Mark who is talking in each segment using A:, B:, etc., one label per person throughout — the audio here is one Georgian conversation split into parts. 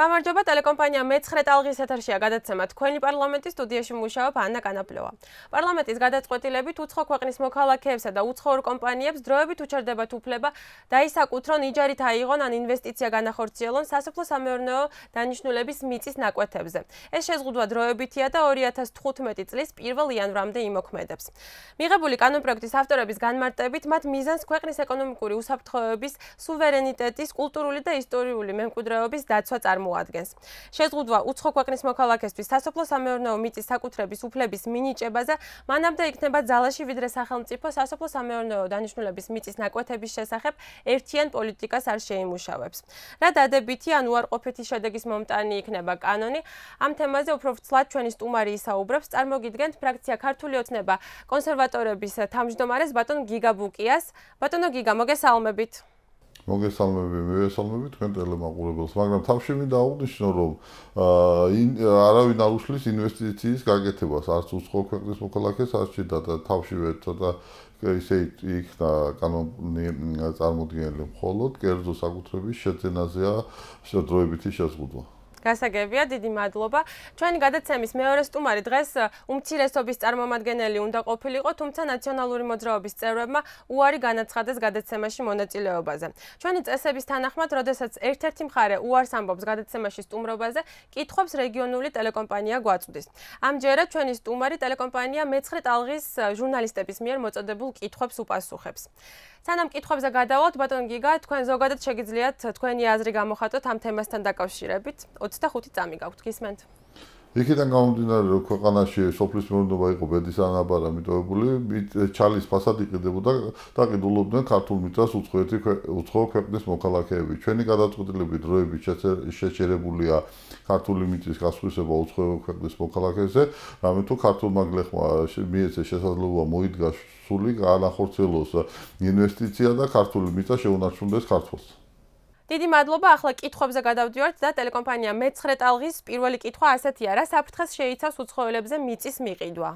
A: გამარჯობა, ტელეკომპანია მეცხრე ტალღის ეთერშია გადაცემა თქვენი პარლამენტის სტუდიაში მუშაობ ანა კანაპლევა. პარლამენტის გადაწყვეტილებით უცხო ქვეყნის მოქალაქეებსა და უცხო ორ კომპანიებს დროებით უჩერდებათ უფლება დაისაკუთრონ იჯარით აიღონ ან ინვესტიცია განახორციელონ სასოფლო-სამეურნეო დანიშნულების მიწის ნაკვეთებზე. ეს შეზღუდვა დროებითია და 2015 წლის 1 იანვრამდე იმოქმედებს. მიღებული კანონპროექტის ავტორების განმარტებით მათ მიზანს ქვეყნის ეკონომიკური უსაფრთხოების, სუვერენიტეტის, კულტურული და ისტორიული მემკვიდრეობის დაცვა წარმოადგენს. წარმოადგენს. შეზღუდვა უცხო ქვეყნის მოქალაქესთვის სასოფლო სამეურნეო მიწის საკუთრების უფლების მინიჭებაზე მანამდე იქნება ძალაში ვიდრე სახელმწიფო სასოფლო სამეურნეო დანიშნულების მიწის ნაკვეთების შესახებ ერთიან პოლიტიკას არ შეიმუშავებს. რა დადებითი ან უარყოფითი შედეგის მომტანი იქნება კანონი? ამ თემაზე უფრო ვწლად ჩვენი სტუმარი ისაუბრებს. წარმოგიდგენთ ფრაქცია ქართული ოცნება კონსერვატორების თავმჯდომარეს ბატონ გიგაბუკიას. ბატონო გიგა, მოგესალმებით.
B: მოგესალმები, მოესალმები თქვენ ტელემაყურებელს, მაგრამ თავში მინდა აღვნიშნო, რომ არავინ არ უშლის ინვესტიციის გაკეთებას, არც უცხო ქვეყნის მოქალაქეს, არც შედა და თავშივე ცოტა ისე იქნა კანონი წარმოდგენილი მხოლოდ კერძო საკუთრების შეძენაზეა შეძროებითი შეზღუდვა.
A: გასაგებია, დიდი მადლობა. ჩვენი გადაცემის მეორე სტუმარი დღეს უმცირესობის წარმომადგენელი უნდა ყოფილიყო, თუმცა ნაციონალური მოძრაობის წევრებმა უარი განაცხადეს გადაცემაში მონაწილეობაზე. ჩვენი წესების თანახმად, როდესაც ერთ-ერთი მხარე უარს ამბობს გადაცემაში სტუმრობაზე, კითხვებს რეგიონული ტელეკომპანია გვაწვდის. ამჯერად ჩვენი სტუმარი ტელეკომპანია მეცხრე ტალღის ჟურნალისტების მიერ მოწოდებულ კითხვებს უპასუხებს. სანამ კითხვებზე გადავალთ ბატონ გიგა თქვენ ზოგადად შეგიძლიათ თქვენი აზრი გამოხატოთ ამ თემასთან დაკავშირებით 25 წამი გაქვთ გისმენთ
B: იქიდან გამომდინარე, რომ ქვეყანაში სოფლის მეურნეობა იყო ბედისანაბარი მიტოვებული, ჩალის ფასადი ყიდებოდა და ყიდულობდნენ ქართულ მიწას უცხოეთი უცხო ქვეყნის მოქალაქეები. ჩვენი გადაწყვეტილები დროებით შეჩერებულია ქართული მიწის გასხვისება უცხო ქვეყნის მოქალაქეზე, რამე თუ ქართულმა გლეხმა მიეცა შესაძლებლობა მოიდგა სული განახორციელოს ინვესტიცია და ქართული მიწა შეუნარჩუნდეს ქართულს.
A: დიდი მადლობა, ახლა კითხვებზე გადავდივართ და ტელეკომპანია მე9 ტალღის პირველი კითხვა ასეთია, რა საფრთხეს შეიცავს უცხოელებზე მიწის მიყიდვა?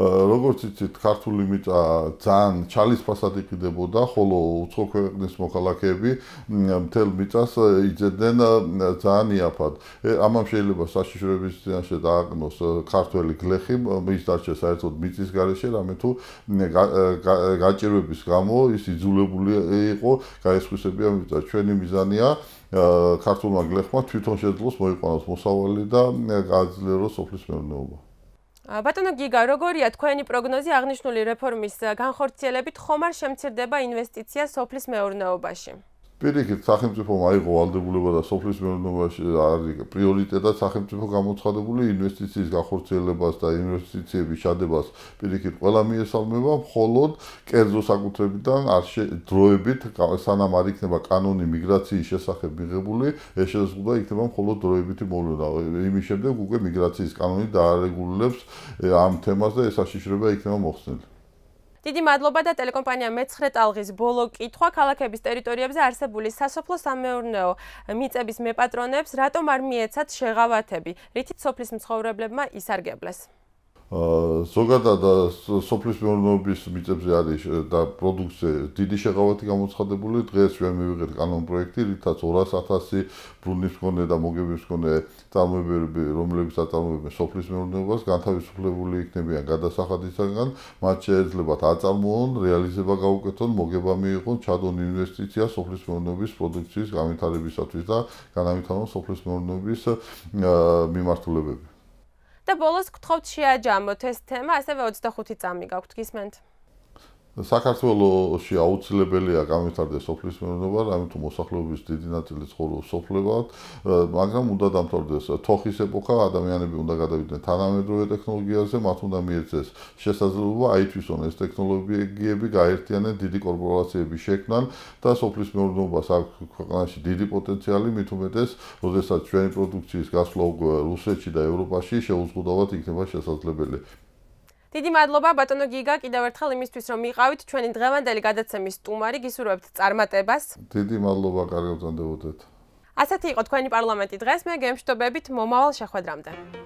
B: როგორც იცით, ქართული მიწა ძალიან ჩალისფასად იყიდებოდა, ხოლო უცხო ქვეყნის მოქალაქეები მთელ მიწას იძენდნენ ძალიან იაფად. ამან შეიძლება საშიშროების ძინაშე დააყნოს ქართველი გლეხი, მის დარჩა საერთოდ მიწის გარეშე, რამე თუ გაჭირვების გამო ის იძულებული იყო გაესხვისებია მიწა. ჩვენი მიზანია ქართულმა გლეხმა თვითონ შეძლოს მოიყვანოს მოსავალი და გააძლიეროს სოფლის მეურნეობა.
A: ბატონო გიგა, როგორია თქვენი პროგნოზი აღნიშნული რეფორმის განხორციელებით ხომ არ შემცირდება ინვესტიცია სოფლის მეურნეობაში?
B: პირიქით სახელმწიფომ აიღო ალდებულება და სოფლის მეურნეობაში არის პრიორიტეტად სახელმწიფო გამოცხადებული ინვესტიციების გახორციელებას და ინვესტიციების ჩადებას პირიქით ყველა მიესალმება, მხოლოდ კერძო საკუთრებიდან არ დროებით სანამ არ იქნება კანონი მიგრაციის შესახებ მიღებული, ეს შეზღუდვა იქნება მხოლოდ დროებითი მოვლენა. იმის შემდეგ უკვე მიგრაციის კანონი დაარეგულირებს ამ თემას და ეს აღშიშრება იქნება მოხსნილი.
A: დიდი მადლობა და ტელეკომპანია მეცხრე ტალღის ბოლო კითხვა ქალაქების ტერიტორიებზე არსებული სასოფლო სამეურნეო მიწების მეპატრონებს რატომ არ მიეცათ შეღავათები რითიც სოფლის მცხოვრებლებმა ისარგებლეს
B: ზოგადად სოფლის მეურნეობის მიწებზე არის და პროდუქციე დიდი შეღავათი გამოცხადებული. დღეს ჩვენ მივიღეთ კანონ პროექტი, რითაც 200.000 ბრუნვის მქონე და მოგების მქონე წარმოებები, რომლებიც აწარმოებენ სოფლის მეურნეობას, განთავისუფლებული იქნებიან გადასახადისგან, მათ შეიძლებათ აწარმოონ, რეალიზება გაუკეთონ, მოგება მიიღონ, ჩადონ ინვესტიცია სოფლის მეურნეობის პროდუქციის გამეთარებისათვის და განავითარონ სოფლის მეურნეობის მიმართულებები.
A: და ბოლოს გთხოვთ შეაჯამოთ ეს თემა, ასევე 25 წამი გაქვთ გისმენთ.
B: საქართველოსში აუცილებელია გამართდეს სოფლის მეურნეობა, ამიტომ მოსახლეობის დიდი ნაწილი ცხოვრობს სოფლებად, მაგრამ უნდა დამთავრდეს თოხის ეპოქა, ადამიანები უნდა გადავიდნენ თანამედროვე ტექნოლოგიაზე, მათ უნდა მიეცეს შესაძლებლობა აითვისონ ეს ტექნოლოგიები, გაერთიანონ დიდი კორპორაციების შექმნან და სოფლის მეურნეობას აქვს ქვეყანაში დიდი პოტენციალი, მით უმეტეს, როდესაც ჩვენი პროდუქციის გასვლა რუსეთში და ევროპაში შეუზღუდავად იქნება შესაძლებელი.
A: დიდი მადლობა ბატონო გიგა კიდევ ერთხელ იმისთვის რომ მიყავით ჩვენი დღევანდელი გადაცემის სტუმარი გისურვებთ წარმატებას
B: დიდი მადლობა კარგი უწონდებოდეთ
A: ასეთი იყო თქვენი პარლამენტი დღეს მე გემშთობებით მომავალ შეხვედრამდე